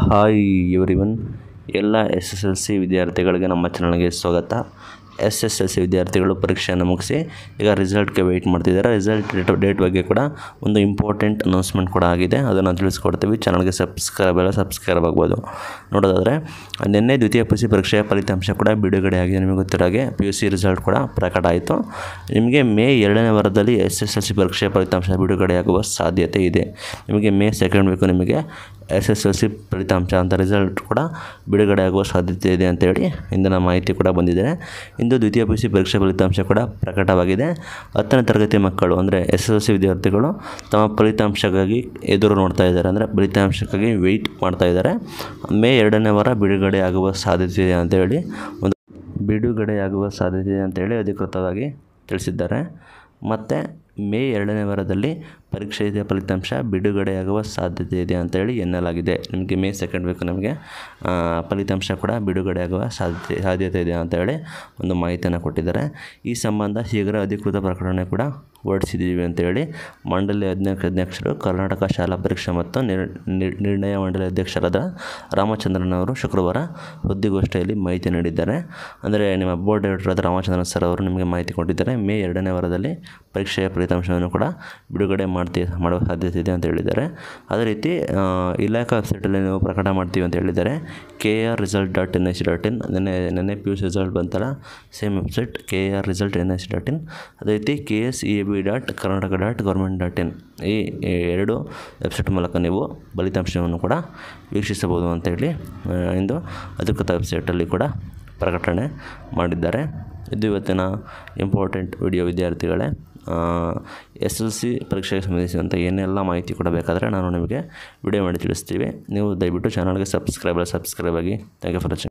hi everyone ಎಲ್ಲ S S L C ವಿದ್ಯಾರ್ಥಿಗಳಿಗೆ ನಮ್ಮ ಚಾನಲ್ಗೆ ಸ್ವಾಗತ ಎಸ್ ಎಸ್ ಎಲ್ ಸಿ ವಿದ್ಯಾರ್ಥಿಗಳು ಪರೀಕ್ಷೆಯನ್ನು ಮುಗಿಸಿ ಈಗ ರಿಸಲ್ಟ್ಗೆ ವೆಯ್ಟ್ ಮಾಡ್ತಿದ್ದಾರೆ ರಿಸಲ್ಟ್ ಡೇಟ್ ಡೇಟ್ ಬಗ್ಗೆ ಕೂಡ ಒಂದು ಇಂಪಾರ್ಟೆಂಟ್ ಅನೌನ್ಸ್ಮೆಂಟ್ ಕೂಡ ಆಗಿದೆ ಅದನ್ನು ತಿಳಿಸ್ಕೊಡ್ತೀವಿ ಚಾನಲ್ಗೆ ಸಬ್ಸ್ಕ್ರೈಬ್ ಎಲ್ಲ ಸಬ್ಸ್ಕ್ರೈಬ್ ಆಗ್ಬೋದು ನೋಡೋದಾದರೆ ನಿನ್ನೆ ದ್ವಿತೀಯ ಪಿ ಯು ಸಿ ಪರೀಕ್ಷೆಯ ಫಲಿತಾಂಶ ಕೂಡ ಬಿಡುಗಡೆ ಆಗಿದೆ ನಿಮಗೆ ಗೊತ್ತಿರೋ ಹಾಗೆ ಪಿ ಯು ಸಿ ರಿಸಲ್ಟ್ ಕೂಡ ಪ್ರಕಟ ಆಯಿತು ನಿಮಗೆ ಮೇ ಎರಡನೇ ವಾರದಲ್ಲಿ ಎಸ್ ಎಸ್ ಎಲ್ ಸಿ ಪರೀಕ್ಷೆಯ ಫಲಿತಾಂಶ ಬಿಡುಗಡೆಯಾಗುವ ಸಾಧ್ಯತೆ ಇದೆ ನಿಮಗೆ ಮೇ ಸೆಕೆಂಡ್ ವೀಕು ನಿಮಗೆ ಎಸ್ ಎಸ್ ಎಲ್ ಸಿ ಫಲಿತಾಂಶ ಅಂತ ರಿಸಲ್ಟ್ ಕೂಡ ಬಿಡುಗಡೆ ಆಗುವ ಸಾಧ್ಯತೆ ಇದೆ ಅಂತೇಳಿ ಇಂದಿನ ಮಾಹಿತಿ ಕೂಡ ಬಂದಿದೆ ಇಂದು ದ್ವಿತೀಯ ಪಿ ಸಿ ಪರೀಕ್ಷೆ ಫಲಿತಾಂಶ ಕೂಡ ಪ್ರಕಟವಾಗಿದೆ ಹತ್ತನೇ ತರಗತಿ ಮಕ್ಕಳು ಅಂದರೆ ಎಸ್ ಎಸ್ ಎಲ್ ಸಿ ವಿದ್ಯಾರ್ಥಿಗಳು ತಮ್ಮ ಫಲಿತಾಂಶಕ್ಕಾಗಿ ಎದುರು ನೋಡ್ತಾ ಇದ್ದಾರೆ ಅಂದರೆ ಫಲಿತಾಂಶಕ್ಕಾಗಿ ವೆಯ್ಟ್ ಮಾಡ್ತಾ ಇದ್ದಾರೆ ಮೇ ಎರಡನೇ ವಾರ ಬಿಡುಗಡೆ ಆಗುವ ಸಾಧ್ಯತೆ ಇದೆ ಹೇಳಿ ಒಂದು ಬಿಡುಗಡೆಯಾಗುವ ಸಾಧ್ಯತೆ ಇದೆ ಅಂತೇಳಿ ಅಧಿಕೃತವಾಗಿ ತಿಳಿಸಿದ್ದಾರೆ ಮತ್ತು ಮೇ ಎರಡನೇ ವಾರದಲ್ಲಿ ಪರೀಕ್ಷೆಯ ಫಲಿತಾಂಶ ಬಿಡುಗಡೆಯಾಗುವ ಸಾಧ್ಯತೆ ಇದೆ ಅಂತೇಳಿ ಎನ್ನಲಾಗಿದೆ ನಿಮಗೆ ಮೇ ಸೆಕೆಂಡ್ ವೀಕ್ ನಮಗೆ ಫಲಿತಾಂಶ ಕೂಡ ಬಿಡುಗಡೆಯಾಗುವ ಸಾಧ್ಯತೆ ಸಾಧ್ಯತೆ ಇದೆ ಹೇಳಿ ಒಂದು ಮಾಹಿತಿಯನ್ನು ಕೊಟ್ಟಿದ್ದಾರೆ ಈ ಸಂಬಂಧ ಶೀಘ್ರ ಅಧಿಕೃತ ಪ್ರಕಟಣೆ ಕೂಡ ಹೊರಡಿಸಿದ್ದೀವಿ ಅಂತೇಳಿ ಮಂಡಳಿ ಅಧ್ಯಕ್ಷ ಅಧ್ಯಕ್ಷರು ಕರ್ನಾಟಕ ಶಾಲಾ ಪರೀಕ್ಷಾ ಮತ್ತು ನಿರ್ಣಯ ಮಂಡಳಿ ಅಧ್ಯಕ್ಷರಾದ ರಾಮಚಂದ್ರನ್ ಅವರು ಶುಕ್ರವಾರ ಸುದ್ದಿಗೋಷ್ಠಿಯಲ್ಲಿ ಮಾಹಿತಿ ನೀಡಿದ್ದಾರೆ ಅಂದರೆ ನಿಮ್ಮ ಬೋರ್ಡ್ ಡೈರೆಕ್ಟರ್ ರಾಮಚಂದ್ರನ್ ಸರ್ ಅವರು ನಿಮಗೆ ಮಾಹಿತಿ ಕೊಟ್ಟಿದ್ದಾರೆ ಮೇ ಎರಡನೇ ವಾರದಲ್ಲಿ ಪರೀಕ್ಷೆಯ ಫಲಿತಾಂಶವನ್ನು ಕೂಡ ಬಿಡುಗಡೆ ಮಾಡ್ತೀವಿ ಮಾಡುವ ಸಾಧ್ಯತೆ ಇದೆ ಅಂತ ಹೇಳಿದ್ದಾರೆ ಅದೇ ರೀತಿ ಇಲಾಖಾ ವೆಬ್ಸೈಟಲ್ಲಿ ನೀವು ಪ್ರಕಟ ಮಾಡ್ತೀವಿ ಅಂತ ಹೇಳಿದ್ದಾರೆ K R result dot N S dot in ನೆನ್ನೆ ನೆನ್ನೆ ಪಿ ಯು ಸಿ ರಿಸಲ್ಟ್ ಬಂತಲ್ಲ same website K R result N S dot in ಅದೇ ರೀತಿ K S E A B dot Karnataka dot government dot in ಈ ಎರಡು website ಮೂಲಕ ನೀವು ಫಲಿತಾಂಶವನ್ನು ಕೂಡ ವೀಕ್ಷಿಸಬಹುದು ಅಂತೇಳಿ ಇಂದು ಅಧಿಕೃತ ವೆಬ್ಸೈಟಲ್ಲಿ ಕೂಡ ಪ್ರಕಟಣೆ ಮಾಡಿದ್ದಾರೆ ಇದು ಇವತ್ತಿನ ಇಂಪಾರ್ಟೆಂಟ್ ವಿಡಿಯೋ ವಿದ್ಯಾರ್ಥಿಗಳೇ ಎಸ್ ಎಲ್ ಸಿ ಪರೀಕ್ಷೆಗೆ ಸಂಬಂಧಿಸಿದಂಥ ಏನೆಲ್ಲ ಮಾಹಿತಿ ಬೇಕಾದರೆ ನಾನು ನಿಮಗೆ ವಿಡಿಯೋ ಮಾಡಿ ತಿಳಿಸ್ತೀವಿ ನೀವು ದಯವಿಟ್ಟು ಚಾನಲ್ಗೆ ಸಬ್ಸ್ಕ್ರೈಬರ್ ಸಬ್ಸ್ಕ್ರೈಬ್ ಆಗಿ ಥ್ಯಾಂಕ್ ಯು ಫಾರ್ ವಾಚಿಂಗ್